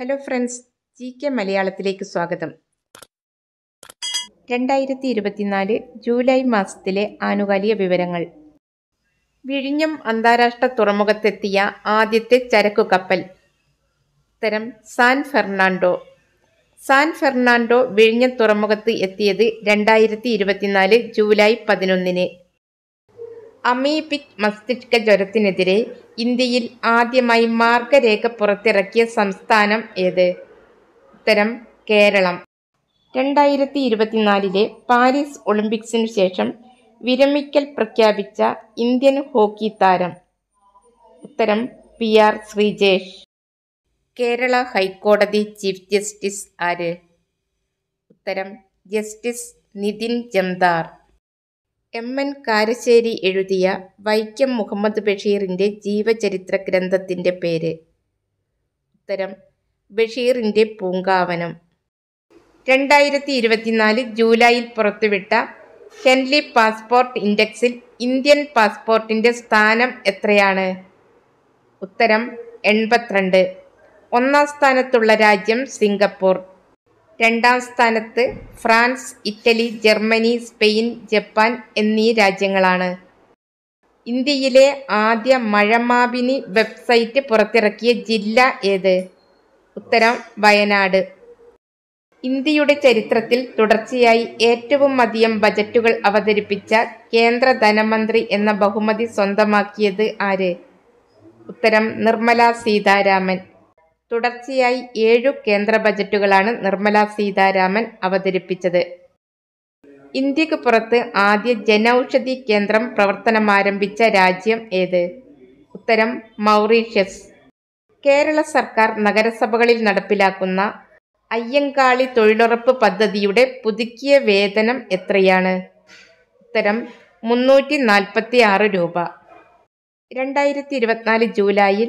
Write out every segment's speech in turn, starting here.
hello friends G K മലയാളത്തിലേക്ക് സ്വാഗതം രണ്ടായിരത്തി ഇരുപത്തിനാല് ജൂലൈ മാസത്തിലെ ആനുകാലിക വിവരങ്ങൾ വിഴിഞ്ഞം അന്താരാഷ്ട്ര തുറമുഖത്തെത്തിയ ആദ്യത്തെ ചരക്കു കപ്പൽ ഉത്തരം സാൻ ഫെർണാണ്ടോ സാൻ ഫെർണാണ്ടോ വിഴിഞ്ഞം തുറമുഖത്ത് എത്തിയത് രണ്ടായിരത്തി ഇരുപത്തിനാല് ജൂലൈ പതിനൊന്നിന് അമീബിക് മസ്തിഷ്ക ജ്വരത്തിനെതിരെ ഇന്ത്യയിൽ ആദ്യമായി മാർഗരേഖ പുറത്തിറക്കിയ സംസ്ഥാനം ഏത് ഉത്തരം കേരളം രണ്ടായിരത്തി ഇരുപത്തിനാലിലെ പാരീസ് ഒളിമ്പിക്സിനു ശേഷം വിരമിക്കൽ പ്രഖ്യാപിച്ച ഇന്ത്യൻ ഹോക്കി താരം ഉത്തരം പി ആർ ശ്രീജേഷ് കേരള ഹൈക്കോടതി ചീഫ് ജസ്റ്റിസ് ആര് ഉത്തരം justice Nitin Jamdar M N Karassery എഴുതിയ വൈക്കം മുഹമ്മദ് ബഷീറിൻ്റെ ജീവചരിത്ര ഗ്രന്ഥത്തിൻ്റെ പേര് ഉത്തരം ബഷീറിൻ്റെ പൂങ്കാവനം രണ്ടായിരത്തി ഇരുപത്തിനാല് ജൂലൈയിൽ പുറത്തുവിട്ട ഹെൻലി പാസ്പോർട്ട് ഇൻഡെക്സിൽ ഇന്ത്യൻ പാസ്പോർട്ടിൻ്റെ സ്ഥാനം എത്രയാണ് ഉത്തരം എൺപത്തിരണ്ട് ഒന്നാം സ്ഥാനത്തുള്ള രാജ്യം സിംഗപ്പൂർ രണ്ടാം സ്ഥാനത്ത് France Italy Germany Spain Japan എന്നീ രാജ്യങ്ങളാണ് ഇന്ത്യയിലെ ആദ്യ മഴമാപിനി വെബ്സൈറ്റ് പുറത്തിറക്കിയ ജില്ല ഏത് ഉത്തരം വയനാട് ഇന്ത്യയുടെ ചരിത്രത്തിൽ തുടർച്ചയായി ഏറ്റവും അധികം ബജറ്റുകൾ അവതരിപ്പിച്ച കേന്ദ്ര ധനമന്ത്രി എന്ന ബഹുമതി സ്വന്തമാക്കിയത് ആര് ഉത്തരം നിർമ്മല സീതാരാമൻ തുടർച്ചയായി ഏഴു കേന്ദ്ര ബജറ്റുകളാണ് നിർമ്മല സീതാരാമൻ അവതരിപ്പിച്ചത് ഇന്ത്യക്ക് പുറത്ത് ആദ്യ ജനൌഷധി കേന്ദ്രം പ്രവർത്തനമാരംഭിച്ച രാജ്യം ഏത് ഉത്തരം മൗറീഷ്യസ് കേരള സർക്കാർ നഗരസഭകളിൽ നടപ്പിലാക്കുന്ന അയ്യങ്കാളി തൊഴിലുറപ്പ് പദ്ധതിയുടെ പുതുക്കിയ വേതനം എത്രയാണ് ഉത്തരം മുന്നൂറ്റി നാൽപ്പത്തി ആറ് രൂപ രണ്ടായിരത്തി ഇരുപത്തിനാല് ജൂലൈയിൽ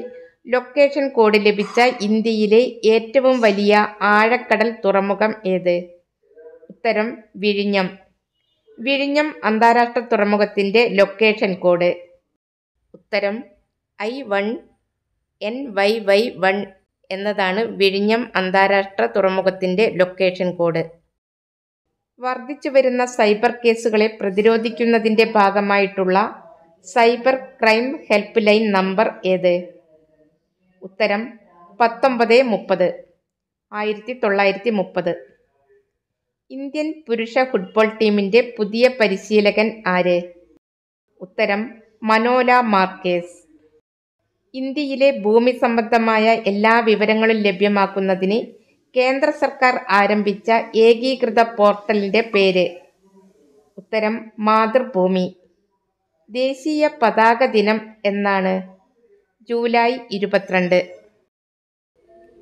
ലൊക്കേഷൻ കോഡ് ലഭിച്ച ഇന്ത്യയിലെ ഏറ്റവും വലിയ ആഴക്കടൽ തുറമുഖം ഏത് ഉത്തരം വിഴിഞ്ഞം വിഴിഞ്ഞം അന്താരാഷ്ട്ര തുറമുഖത്തിൻ്റെ ലൊക്കേഷൻ കോഡ് ഉത്തരം I one N Y Y one എന്നതാണ് വിഴിഞ്ഞം അന്താരാഷ്ട്ര തുറമുഖത്തിൻ്റെ ലൊക്കേഷൻ കോഡ് വർദ്ധിച്ചു വരുന്ന സൈബർ കേസുകളെ പ്രതിരോധിക്കുന്നതിൻ്റെ ഭാഗമായിട്ടുള്ള cyber crime help line number ഏത് ഉത്തരം പത്തൊമ്പത് മുപ്പത് ആയിരത്തി തൊള്ളായിരത്തി മുപ്പത് ഇന്ത്യൻ പുരുഷ ഫുട്ബോൾ ടീമിൻ്റെ പുതിയ പരിശീലകൻ ആര് ഉത്തരം മനോല മാർക്കേസ് ഇന്ത്യയിലെ ഭൂമി സംബന്ധമായ എല്ലാ വിവരങ്ങളും ലഭ്യമാക്കുന്നതിന് കേന്ദ്ര സർക്കാർ ആരംഭിച്ച ഏകീകൃത പോർട്ടലിൻ്റെ പേര് ഉത്തരം മാതൃഭൂമി ദേശീയ പതാക ദിനം എന്നാണ് ജൂലൈ ഇരുപത്തിരണ്ട്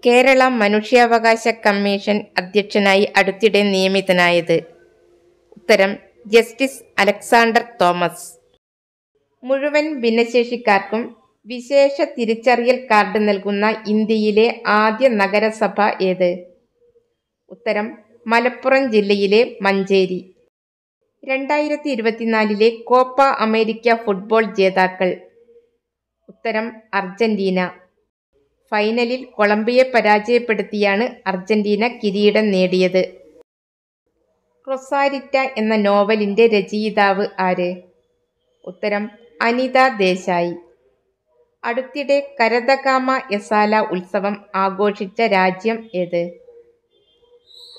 കേരള മനുഷ്യാവകാശ കമ്മീഷൻ അധ്യക്ഷനായി അടുത്തിടെ നിയമിതനായത് ഉത്തരം ജസ്റ്റിസ് അലക്സാണ്ടർ തോമസ് മുഴുവൻ ഭിന്നശേഷിക്കാർക്കും വിശേഷ തിരിച്ചറിയൽ കാർഡ് നൽകുന്ന ഇന്ത്യയിലെ ആദ്യ നഗരസഭ ഏത് ഉത്തരം മലപ്പുറം ജില്ലയിലെ മഞ്ചേരി രണ്ടായിരത്തി ഇരുപത്തിനാലിലെ കോപ്പ അമേരിക്ക ഫുട്ബോൾ ജേതാക്കൾ ഉത്തരം അർജന്റീന ഫൈനലിൽ കൊളംബിയയെ പരാജയപ്പെടുത്തിയാണ് അർജന്റീന കിരീടം നേടിയത് റൊസാരിറ്റ എന്ന നോവലിൻ്റെ രചയിതാവ് ആര് ഉത്തരം അനിത ദേശായി അടുത്തിടെ കരതകാമ യസാല ഉത്സവം ആഘോഷിച്ച രാജ്യം ഏത്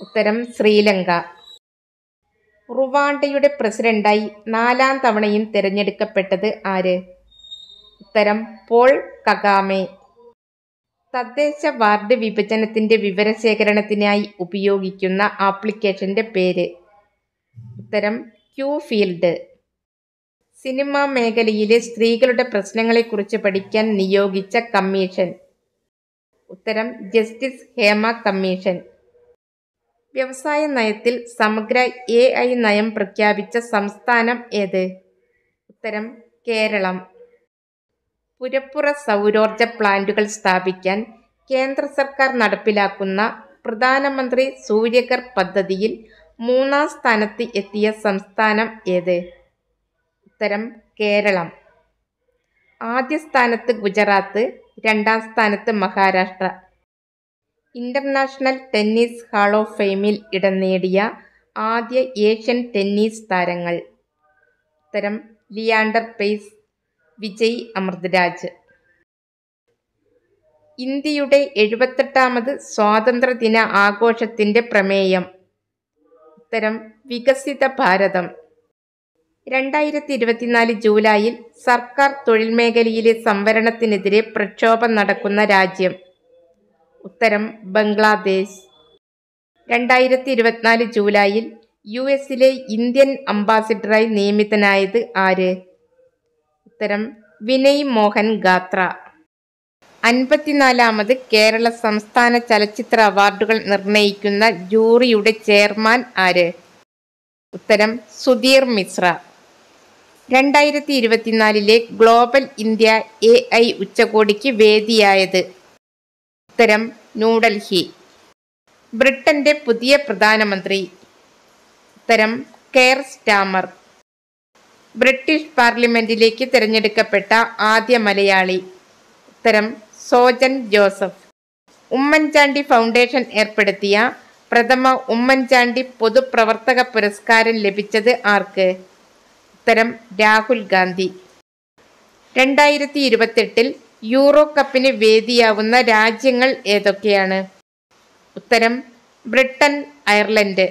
ഉത്തരം ശ്രീലങ്ക റുവാണ്ടയുടെ പ്രസിഡന്റായി നാലാം തവണയും തിരഞ്ഞെടുക്കപ്പെട്ടത് ആര് ഉത്തരം പോൾ കഗാമേ തദ്ദേശ വാർഡ് വിഭജനത്തിന്റെ വിവരശേഖരണത്തിനായി ഉപയോഗിക്കുന്ന ആപ്ലിക്കേഷന്റെ പേര് ഉത്തരം ക്യൂ ഫീൽഡ് സിനിമാ മേഖലയിലെ സ്ത്രീകളുടെ പ്രശ്നങ്ങളെക്കുറിച്ച് പഠിക്കാൻ നിയോഗിച്ച കമ്മീഷൻ ഉത്തരം ജസ്റ്റിസ് ഹേമ കമ്മീഷൻ വ്യവസായ നയത്തിൽ സമഗ്ര എ ഐ നയം പ്രഖ്യാപിച്ച സംസ്ഥാനം ഏത് ഉത്തരം കേരളം പുരപ്പുറ സൗരോർജ പ്ലാന്റുകൾ സ്ഥാപിക്കാൻ കേന്ദ്ര സർക്കാർ നടപ്പിലാക്കുന്ന പ്രധാനമന്ത്രി സൂര്യകർ പദ്ധതിയിൽ മൂന്നാം സ്ഥാനത്ത് എത്തിയ സംസ്ഥാനം ഏത് ഉത്തരം കേരളം ആദ്യ സ്ഥാനത്ത് ഗുജറാത്ത് രണ്ടാം സ്ഥാനത്ത് Maharashtra international tennis hall of ഫെയിമിൽ ഇടം നേടിയ ആദ്യ ഏഷ്യൻ ടെന്നീസ് താരങ്ങൾ ഉത്തരം ലിയാണ്ടർ പെയ്സ് വിജയ് അമൃത്രാജ് ഇന്ത്യയുടെ എഴുപത്തെട്ടാമത് സ്വാതന്ത്ര്യദിന ആഘോഷത്തിൻ്റെ പ്രമേയം ഉത്തരം വികസിത ഭാരതം രണ്ടായിരത്തി ഇരുപത്തിനാല് ജൂലൈയിൽ സർക്കാർ തൊഴിൽ മേഖലയിലെ സംവരണത്തിനെതിരെ പ്രക്ഷോഭം നടക്കുന്ന രാജ്യം ഉത്തരം ബംഗ്ലാദേശ് രണ്ടായിരത്തി ഇരുപത്തിനാല് ജൂലൈയിൽ യു എസിലെ ഇന്ത്യൻ അംബാസിഡറായി നിയമിതനായത് ആര് ഉത്തരം വിനയ് മോഹൻ ഗാത്ര അൻപത്തിനാലാമത് കേരള സംസ്ഥാന ചലച്ചിത്ര അവാർഡുകൾ നിർണയിക്കുന്ന ജൂറിയുടെ ചെയർമാൻ ആര് ഉത്തരം സുധീർ മിശ്ര രണ്ടായിരത്തി ഇരുപത്തിനാലിലെ ഗ്ലോബൽ ഇന്ത്യ എ ഐ ഉച്ചകോടിക്ക് വേദിയായത് ഉത്തരം ന്യൂഡൽഹി ബ്രിട്ടന്റെ പുതിയ പ്രധാനമന്ത്രി ഉത്തരം കെയർ സ്റ്റാമർ ബ്രിട്ടീഷ് പാർലമെന്റിലേക്ക് തിരഞ്ഞെടുക്കപ്പെട്ട ആദ്യ മലയാളി ഉത്തരം സോജൻ ജോസഫ് ഉമ്മൻചാണ്ടി ഫൗണ്ടേഷൻ ഏർപ്പെടുത്തിയ പ്രഥമ ഉമ്മൻചാണ്ടി പൊതുപ്രവർത്തക പുരസ്കാരം ലഭിച്ചത് ആർക്ക് ഉത്തരം രാഹുൽ ഗാന്ധി രണ്ടായിരത്തി ഇരുപത്തെട്ടിൽ യൂറോ കപ്പിന് വേദിയാവുന്ന രാജ്യങ്ങൾ ഏതൊക്കെയാണ് ഉത്തരം ബ്രിട്ടൻ അയർലൻഡ്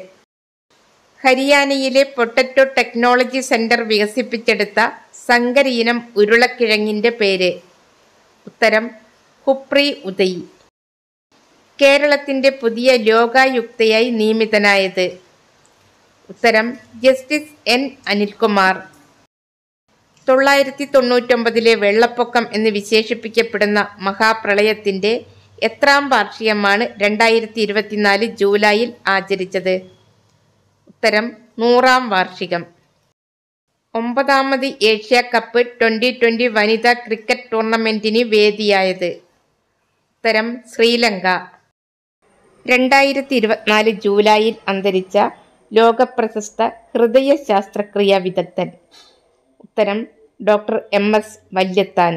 ഹരിയാനയിലെ പൊട്ടറ്റോ ടെക്നോളജി സെന്റർ വികസിപ്പിച്ചെടുത്ത സങ്കരയിനം ഉരുളക്കിഴങ്ങിന്റെ പേര് ഉത്തരം ഹുപ്രി ഉദയി കേരളത്തിന്റെ പുതിയ ലോകായുക്തയായി നിയമിതനായത് ഉത്തരം ജസ്റ്റിസ് എൻ അനിൽകുമാർ തൊള്ളായിരത്തി തൊണ്ണൂറ്റൊമ്പതിലെ വെള്ളപ്പൊക്കം എന്ന് വിശേഷിപ്പിക്കപ്പെടുന്ന മഹാപ്രളയത്തിന്റെ എത്രാം വാർഷികമാണ് രണ്ടായിരത്തി ഇരുപത്തിനാല് ജൂലൈയിൽ ആചരിച്ചത് പുരസ്കരം നൂറാം വാർഷികം ഒമ്പതാമത് ഏഷ്യ കപ്പ് ട്വൻ്റി ട്വൻ്റി വനിതാ ക്രിക്കറ്റ് ടൂർണമെൻറ്റിന് വേദിയായത് ഉത്തരം ശ്രീലങ്ക രണ്ടായിരത്തി ഇരുപത്തിനാല് ജൂലൈയിൽ അന്തരിച്ച ലോകപ്രശസ്ത ഹൃദയ ശാസ്ത്രക്രിയ വിദഗ്ധൻ ഉത്തരം doctor M S Valiathan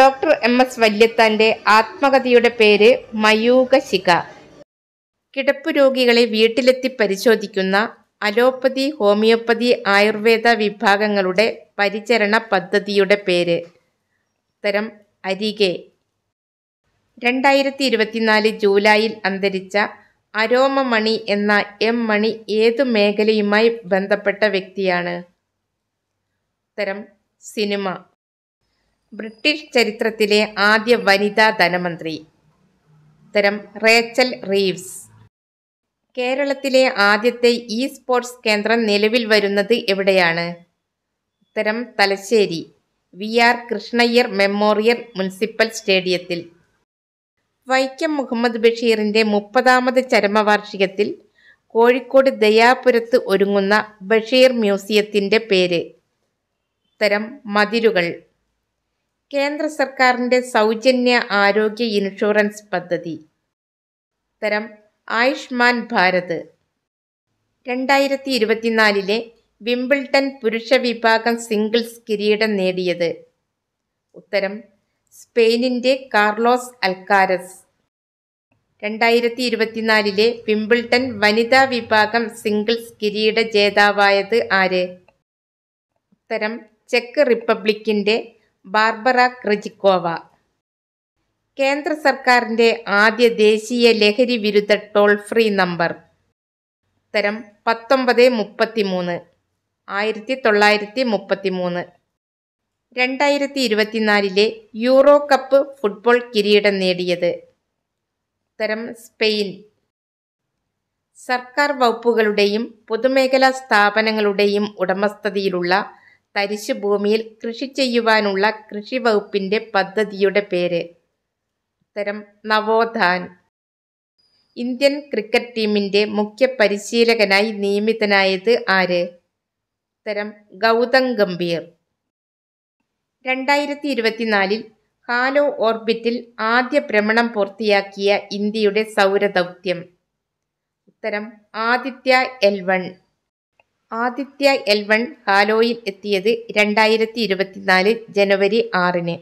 doctor M S വല്യത്താൻ്റെ ആത്മകഥയുടെ പേര് മയൂകശിഖ കിടപ്പ് രോഗികളെ വീട്ടിലെത്തി പരിശോധിക്കുന്ന അലോപ്പതി ഹോമിയോപ്പതി ആയുർവേദ വിഭാഗങ്ങളുടെ പരിചരണ പദ്ധതിയുടെ പേര് ഉത്തരം അരികെ രണ്ടായിരത്തി ഇരുപത്തിനാല് ജൂലൈയിൽ അന്തരിച്ച അരോമ മണി എന്ന എം മണി ഏതു മേഖലയുമായി ബന്ധപ്പെട്ട വ്യക്തിയാണ് ഉത്തരം സിനിമ ബ്രിട്ടീഷ് ചരിത്രത്തിലെ ആദ്യ വനിതാ ധനമന്ത്രി ഉത്തരം റേച്ചൽ റീവ്സ് കേരളത്തിലെ ആദ്യത്തെ ഇ സ്പോർട്സ് കേന്ദ്രം നിലവിൽ വരുന്നത് എവിടെയാണ് ഉത്തരം Thalassery V R Krishnaiyer memorial municipal സ്റ്റേഡിയത്തിൽ വൈക്കം മുഹമ്മദ് ബഷീറിൻ്റെ മുപ്പതാമത് ചരമവാർഷികത്തിൽ കോഴിക്കോട് ദയാപുരത്ത് ഒരുങ്ങുന്ന ബഷീർ മ്യൂസിയത്തിൻ്റെ പേര് ഉത്തരം മതിരുകൾ കേന്ദ്ര സർക്കാരിൻ്റെ സൗജന്യ ആരോഗ്യ ഇൻഷുറൻസ് പദ്ധതി ഉത്തരം ആയുഷ്മാൻ ഭാരത് രണ്ടായിരത്തി ഇരുപത്തിനാലിലെ വിംബിൾട്ടൺ പുരുഷ വിഭാഗം സിംഗിൾസ് കിരീടം നേടിയത് ഉത്തരം സ്പെയിനിൻ്റെ കാർലോസ് അൽക്കാരസ് രണ്ടായിരത്തി ഇരുപത്തിനാലിലെ വിംബിൾട്ടൺ വനിതാ വിഭാഗം സിംഗിൾസ് കിരീട ജേതാവായത് ആര് ഉത്തരം ചെക്ക് റിപ്പബ്ലിക്കിൻ്റെ ബാർബറ ക്രിജിക്കോവ കേന്ദ്ര സർക്കാരിൻ്റെ ആദ്യ ദേശീയ ലഹരി വിരുദ്ധ ടോൾ ഫ്രീ നമ്പർ ഉത്തരം പത്തൊമ്പത് മുപ്പത്തി മൂന്ന് ആയിരത്തി തൊള്ളായിരത്തി മുപ്പത്തി മൂന്ന് രണ്ടായിരത്തി ഇരുപത്തിനാലിലെ യൂറോ കപ്പ് ഫുട്ബോൾ കിരീടം നേടിയത് ഉത്തരം സ്പെയിൻ സർക്കാർ വകുപ്പുകളുടെയും പൊതുമേഖലാ സ്ഥാപനങ്ങളുടെയും ഉടമസ്ഥതയിലുള്ള തരിശുഭൂമിയിൽ കൃഷി ചെയ്യുവാനുള്ള കൃഷി വകുപ്പിൻ്റെ പദ്ധതിയുടെ പേര് ഉത്തരം നവോത്ഥാൻ ഇന്ത്യൻ ക്രിക്കറ്റ് ടീമിന്റെ മുഖ്യ പരിശീലകനായി നിയമിതനായത് ആര് ഉത്തരം ഗൗതം ഗംഭീർ രണ്ടായിരത്തി ഇരുപത്തിനാലിൽ ഹാലോ ഓർബിറ്റിൽ ആദ്യ ഭ്രമണം പൂർത്തിയാക്കിയ ഇന്ത്യയുടെ സൗരദൗത്യം ഉത്തരം Aditya L one Aditya L one ഹാലോയിൽ എത്തിയത് രണ്ടായിരത്തി ഇരുപത്തിനാല് ജനുവരി ആറിന്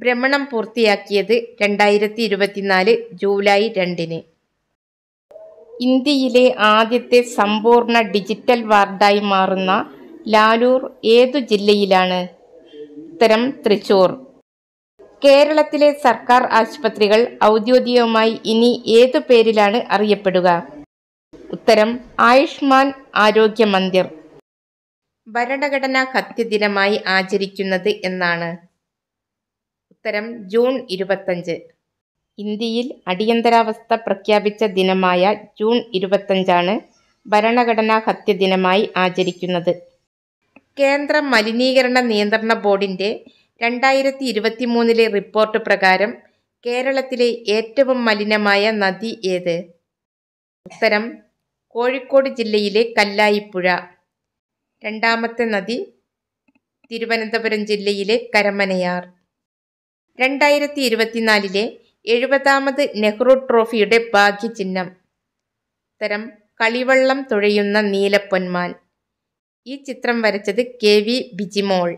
ഭ്രമണം പൂർത്തിയാക്കിയത് രണ്ടായിരത്തി ഇരുപത്തിനാല് ജൂലൈ രണ്ടിന് ഇന്ത്യയിലെ ആദ്യത്തെ സമ്പൂർണ്ണ ഡിജിറ്റൽ വാർഡായി മാറുന്ന ലാലൂർ ഏതു ജില്ലയിലാണ് ഉത്തരം തൃശൂർ കേരളത്തിലെ സർക്കാർ ആശുപത്രികൾ ഔദ്യോഗികമായി ഇനി ഏതു പേരിലാണ് അറിയപ്പെടുക ഉത്തരം ആയുഷ്മാൻ ആരോഗ്യ മന്ദിർ ഭരണഘടനാ കത്യദിനമായി ആചരിക്കുന്നത് എന്നാണ് ഉത്തരം ജൂൺ ഇരുപത്തഞ്ച് ഇന്ത്യയിൽ അടിയന്തരാവസ്ഥ പ്രഖ്യാപിച്ച ദിനമായ ജൂൺ ഇരുപത്തഞ്ചാണ് ഭരണഘടനാ ഹത്യ ദിനമായി ആചരിക്കുന്നത് കേന്ദ്ര മലിനീകരണ നിയന്ത്രണ ബോർഡിൻ്റെ രണ്ടായിരത്തി ഇരുപത്തി മൂന്നിലെ റിപ്പോർട്ട് പ്രകാരം കേരളത്തിലെ ഏറ്റവും മലിനമായ നദി ഏത് ഉത്തരം കോഴിക്കോട് ജില്ലയിലെ കല്ലായിപ്പുഴ രണ്ടാമത്തെ നദി തിരുവനന്തപുരം ജില്ലയിലെ കരമനയാർ രണ്ടായിരത്തി ഇരുപത്തിനാലിലെ എഴുപതാമത് നെഹ്റു ട്രോഫിയുടെ ഭാഗ്യചിഹ്നം തരം കളിവള്ളം തുഴയുന്ന നീലപ്പൊന്മാൻ ഈ ചിത്രം വരച്ചത് K V Bijimol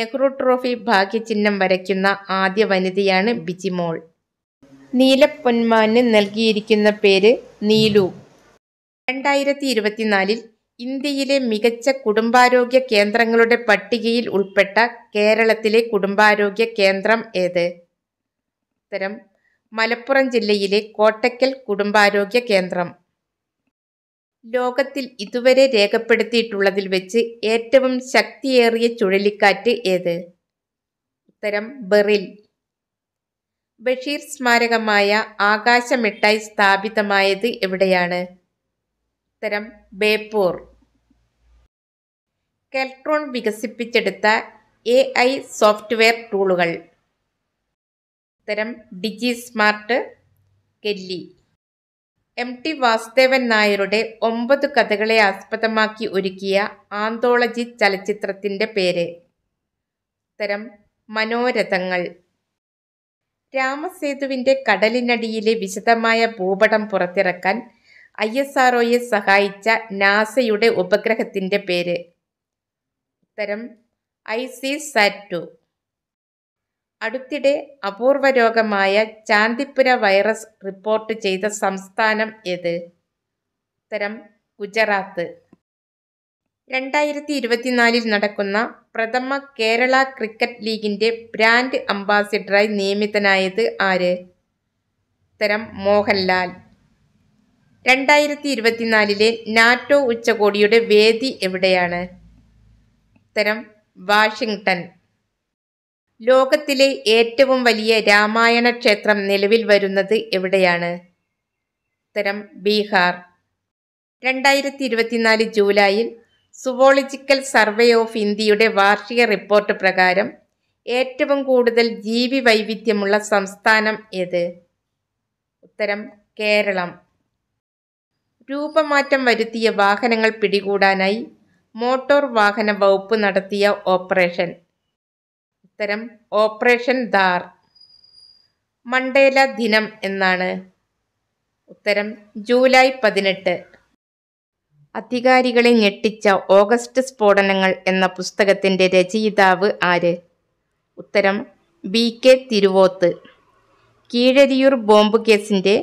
Nehru trophy ഭാഗ്യചിഹ്നം വരയ്ക്കുന്ന ആദ്യ വനിതയാണ് ബിജിമോൾ നീലപ്പൊന്മാന് നൽകിയിരിക്കുന്ന പേര് നീലു രണ്ടായിരത്തി ഇരുപത്തിനാലിൽ ഇന്ത്യയിലെ മികച്ച കുടുംബാരോഗ്യ കേന്ദ്രങ്ങളുടെ പട്ടികയിൽ ഉൾപ്പെട്ട കേരളത്തിലെ കുടുംബാരോഗ്യ കേന്ദ്രം ഏത് ഉത്തരം മലപ്പുറം ജില്ലയിലെ കോട്ടക്കൽ കുടുംബാരോഗ്യ കേന്ദ്രം ലോകത്തിൽ ഇതുവരെ രേഖപ്പെടുത്തിയിട്ടുള്ളതിൽ വെച്ച് ഏറ്റവും ശക്തിയേറിയ ചുഴലിക്കാറ്റ് ഏത് ഉത്തരം ബെറിൽ ബഷീർ സ്മാരകമായ ആകാശമിട്ടായി സ്ഥാപിതമായത് എവിടെയാണ് ഉത്തരം ബേപ്പൂർ കെൽട്രോൺ വികസിപ്പിച്ചെടുത്ത എ ഐ സോഫ്റ്റ്വെയർ ടൂളുകൾ ഉത്തരം digi smart Kelly M T Vasudevan നായരുടെ ഒമ്പത് കഥകളെ ആസ്പദമാക്കി ഒരുക്കിയ ആന്തോളജി ചലച്ചിത്രത്തിൻ്റെ പേര് ഉത്തരം മനോരഥങ്ങൾ രാമസേതുവിൻ്റെ കടലിനടിയിലെ വിശദമായ ഭൂപടം പുറത്തിറക്കാൻ ഐ എസ് ആർ ഒയെ സഹായിച്ച നാസയുടെ ഉപഗ്രഹത്തിൻ്റെ പേര് ഉത്തരം ഐ സി സാറ്റു അടുത്തിടെ അപൂർവ രോഗമായ ചാന്തിപ്പുര വൈറസ് റിപ്പോർട്ട് ചെയ്ത സംസ്ഥാനം ഏത് ഉത്തരം ഗുജറാത്ത് രണ്ടായിരത്തി ഇരുപത്തിനാലിൽ നടക്കുന്ന പ്രഥമ കേരള ക്രിക്കറ്റ് ലീഗിൻ്റെ ബ്രാൻഡ് അംബാസിഡറായി നിയമിതനായത് ആര് ഉത്തരം മോഹൻലാൽ രണ്ടായിരത്തി ഇരുപത്തിനാലിലെ നാറ്റോ ഉച്ചകോടിയുടെ വേദി എവിടെയാണ് ഉത്തരം വാഷിങ്ടൺ ലോകത്തിലെ ഏറ്റവും വലിയ രാമായണ ക്ഷേത്രം നിലവിൽ വരുന്നത് എവിടെയാണ് ഉത്തരം ബീഹാർ രണ്ടായിരത്തി ഇരുപത്തിനാല് ജൂലൈയിൽ സുവോളജിക്കൽ സർവേ ഓഫ് ഇന്ത്യയുടെ വാർഷിക റിപ്പോർട്ട് പ്രകാരം ഏറ്റവും കൂടുതൽ ജീവി വൈവിധ്യമുള്ള സംസ്ഥാനം ഏത് ഉത്തരം കേരളം രൂപമാറ്റം വരുത്തിയ വാഹനങ്ങൾ പിടികൂടാനായി മോട്ടോർ വാഹന വകുപ്പ് നടത്തിയ ഓപ്പറേഷൻ ഉത്തരം ഓപ്പറേഷൻ ദാർ മണ്ടേല ദിനം എന്നാണ് ഉത്തരം ജൂലൈ പതിനെട്ട് അധികാരികളെ ഞെട്ടിച്ച ഓഗസ്റ്റ് സ്ഫോടനങ്ങൾ എന്ന പുസ്തകത്തിൻ്റെ രചയിതാവ് ആര് ഉത്തരം B K Thiruvoth Keezhariyur bomb കേസിൻ്റെ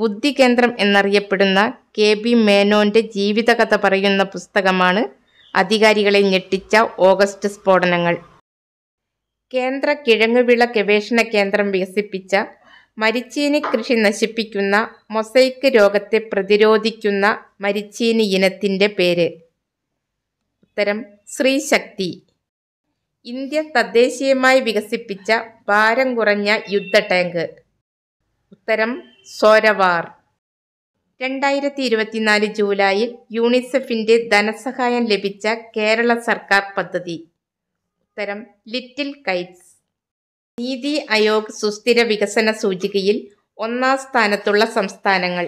ബുദ്ധികേന്ദ്രം എന്നറിയപ്പെടുന്ന കെ ബി മേനോൻ്റെ ജീവിതകഥ പറയുന്ന പുസ്തകമാണ് അധികാരികളെ ഞെട്ടിച്ച ഓഗസ്റ്റ് സ്ഫോടനങ്ങൾ കേന്ദ്ര കിഴങ്ങുവിള ഗവേഷണ കേന്ദ്രം വികസിപ്പിച്ച മരിച്ചീനി കൃഷി നശിപ്പിക്കുന്ന മൊസൈക്ക് രോഗത്തെ പ്രതിരോധിക്കുന്ന മരിച്ചീനി ഇനത്തിൻ്റെ പേര് ഉത്തരം ശ്രീശക്തി ഇന്ത്യ തദ്ദേശീയമായി വികസിപ്പിച്ച ഭാരം കുറഞ്ഞ യുദ്ധ ടാങ്ക് ഉത്തരം സോരവാർ രണ്ടായിരത്തി ഇരുപത്തിനാല് ജൂലൈയിൽ യൂണിസെഫിൻ്റെ ധനസഹായം ലഭിച്ച കേരള സർക്കാർ പദ്ധതി ഉത്തരം ലിറ്റിൽ കൈറ്റ്സ് നീതി അയോഗ് സുസ്ഥിര വികസന സൂചികയിൽ ഒന്നാം സ്ഥാനത്തുള്ള സംസ്ഥാനങ്ങൾ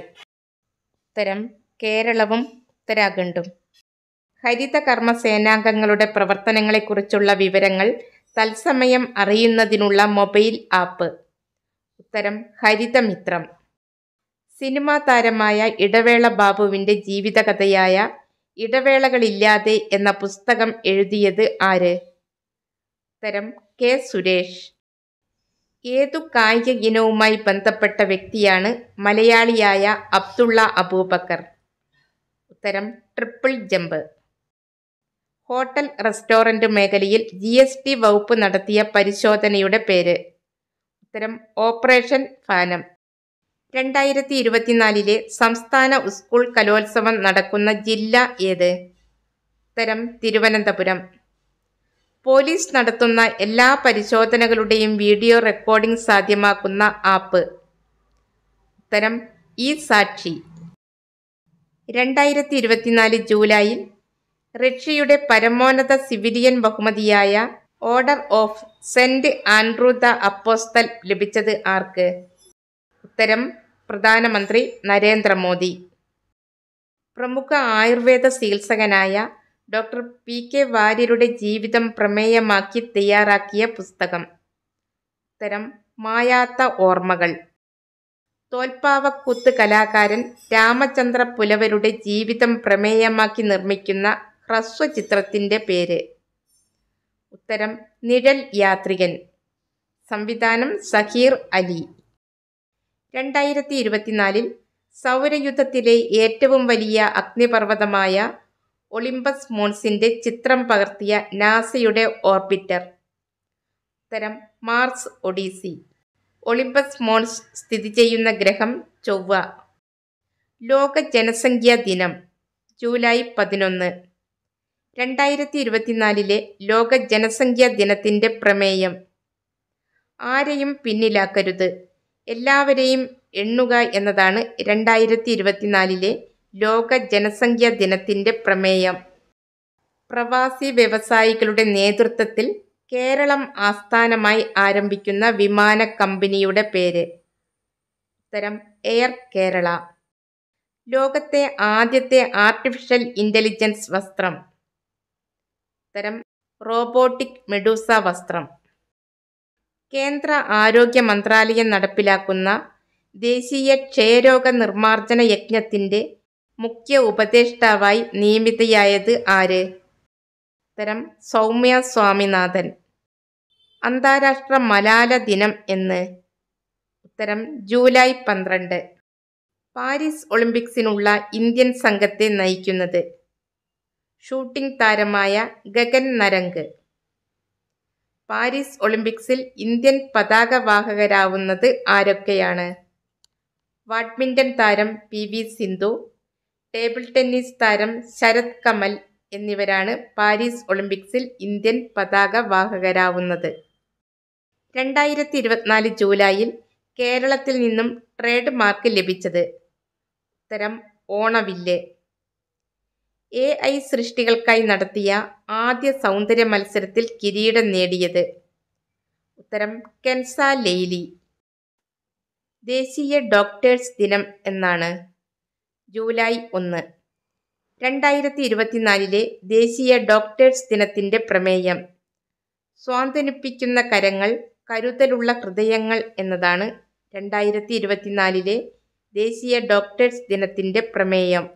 ഉത്തരം കേരളവും ഉത്തരാഖണ്ഡും ഹരിത കർമ്മ സേനാംഗങ്ങളുടെ പ്രവർത്തനങ്ങളെക്കുറിച്ചുള്ള വിവരങ്ങൾ തത്സമയം അറിയുന്നതിനുള്ള മൊബൈൽ ആപ്പ് ഉത്തരം ഹരിതമിത്രം സിനിമാ താരമായ ഇടവേള ബാബുവിൻ്റെ ജീവിതകഥയായ ഇടവേളകളില്ലാതെ എന്ന പുസ്തകം എഴുതിയത് ആര് ഉത്തരം കെ സുരേഷ് ഏതു കായിക ഇനവുമായി ബന്ധപ്പെട്ട വ്യക്തിയാണ് മലയാളിയായ അബ്ദുള്ള അബൂബക്കർ ഉത്തരം ട്രിപ്പിൾ ജമ്പ് ഹോട്ടൽ റെസ്റ്റോറൻറ്റ് മേഖലയിൽ ജി എസ് ടി വകുപ്പ് നടത്തിയ പരിശോധനയുടെ പേര് ഉത്തരം ഓപ്പറേഷൻ ഫാനം രണ്ടായിരത്തി ഇരുപത്തിനാലിലെ സംസ്ഥാന സ്കൂൾ കലോത്സവം നടക്കുന്ന ജില്ല ഏത് ഉത്തരം തിരുവനന്തപുരം പോലീസ് നടത്തുന്ന എല്ലാ പരിശോധനകളുടെയും വീഡിയോ റെക്കോർഡിംഗ് സാധ്യമാക്കുന്ന ആപ്പ് ഉത്തരം ഇ സാക്ഷി രണ്ടായിരത്തി ഇരുപത്തിനാല് ജൂലൈയിൽ റഷ്യയുടെ പരമോന്നത സിവിലിയൻ ബഹുമതിയായ Order of Saint Andrew the Apostle ലഭിച്ചത് ആർക്ക് ഉത്തരം പ്രധാനമന്ത്രി നരേന്ദ്രമോദി പ്രമുഖ ആയുർവേദ ചികിത്സകനായ ഡോക്ടർ പി കെ വാര്യരുടെ ജീവിതം പ്രമേയമാക്കി തയ്യാറാക്കിയ പുസ്തകം ഉത്തരം മായാത്ത ഓർമ്മകൾ തോൽപ്പാവക്കൂത്ത് കലാകാരൻ രാമചന്ദ്ര പുലവരുടെ ജീവിതം പ്രമേയമാക്കി നിർമ്മിക്കുന്ന ഹ്രസ്വ ചിത്രത്തിൻ്റെ പേര് ഉത്തരം നിഴൽ യാത്രികൻ സംവിധാനം സഹീർ അലി രണ്ടായിരത്തി ഇരുപത്തിനാലിൽ സൗരയുദ്ധത്തിലെ ഏറ്റവും വലിയ അഗ്നിപർവ്വതമായ ഒളിമ്പസ് മോൺസിൻ്റെ ചിത്രം പകർത്തിയ നാസയുടെ ഓർബിറ്റർ ഉത്തരം മാർസ് ഒഡീസി ഒളിമ്പസ് മോൺസ് സ്ഥിതി ചെയ്യുന്ന ഗ്രഹം ചൊവ്വ ലോക ജനസംഖ്യാ ദിനം ജൂലൈ പതിനൊന്ന് രണ്ടായിരത്തി ഇരുപത്തിനാലിലെ ലോക ജനസംഖ്യാ ദിനത്തിൻ്റെ പ്രമേയം ആരെയും പിന്നിലാക്കരുത് എല്ലാവരെയും എണ്ണുക എന്നതാണ് രണ്ടായിരത്തി ഇരുപത്തിനാലിലെ ലോക ജനസംഖ്യാ ദിനത്തിൻ്റെ പ്രമേയം പ്രവാസി വ്യവസായികളുടെ നേതൃത്വത്തിൽ കേരളം ആസ്ഥാനമായി ആരംഭിക്കുന്ന വിമാന കമ്പനിയുടെ പേര് ഉത്തരം എയർ കേരള ലോകത്തെ ആദ്യത്തെ ആർട്ടിഫിഷ്യൽ ഇൻ്റലിജൻസ് വസ്ത്രം ഉത്തരം റോബോട്ടിക് മെഡൂസ വസ്ത്രം കേന്ദ്ര ആരോഗ്യ മന്ത്രാലയം നടപ്പിലാക്കുന്ന ദേശീയ ക്ഷയരോഗ നിർമ്മാർജ്ജന യജ്ഞത്തിൻ്റെ മുഖ്യ ഉപദേഷ്ടാവായി നിയമിതയായത് ആര് ഉത്തരം സൗമ്യ സ്വാമിനാഥൻ അന്താരാഷ്ട്ര മലാല ദിനം എന്ന് ഉത്തരം ജൂലൈ പന്ത്രണ്ട് പാരീസ് ഒളിമ്പിക്സിനുള്ള ഇന്ത്യൻ സംഘത്തെ നയിക്കുന്നത് ഷൂട്ടിംഗ് താരമായ ഗഗൻ നരംഗ് പാരീസ് ഒളിമ്പിക്സിൽ ഇന്ത്യൻ പതാകവാഹകരാവുന്നത് ആരൊക്കെയാണ് ബാഡ്മിൻ്റൺ താരം P V Sindhu table tennis താരം ശരത് കമൽ എന്നിവരാണ് പാരീസ് ഒളിമ്പിക്സിൽ ഇന്ത്യൻ പതാകവാഹകരാവുന്നത് രണ്ടായിരത്തി ഇരുപത്തിനാല് ജൂലൈയിൽ കേരളത്തിൽ നിന്നും ട്രേഡ് മാർക്ക് ലഭിച്ചത് ഉത്തരം ഓണവില്ലേ എ ഐ സൃഷ്ടികൾക്കായി നടത്തിയ ആദ്യ സൗന്ദര്യ മത്സരത്തിൽ കിരീടം നേടിയത് ഉത്തരം കെൻസ ലെയ്ലി ദേശീയ ഡോക്ടേഴ്സ് ദിനം എന്നാണ് ജൂലൈ ഒന്ന് രണ്ടായിരത്തി ഇരുപത്തിനാലിലെ ദേശീയ ഡോക്ടേഴ്സ് ദിനത്തിൻ്റെ പ്രമേയം സ്വാന്തനിപ്പിക്കുന്ന കരങ്ങൾ കരുതലുള്ള ഹൃദയങ്ങൾ എന്നതാണ് രണ്ടായിരത്തി ഇരുപത്തിനാലിലെ ദേശീയ ഡോക്ടേഴ്സ് ദിനത്തിൻ്റെ പ്രമേയം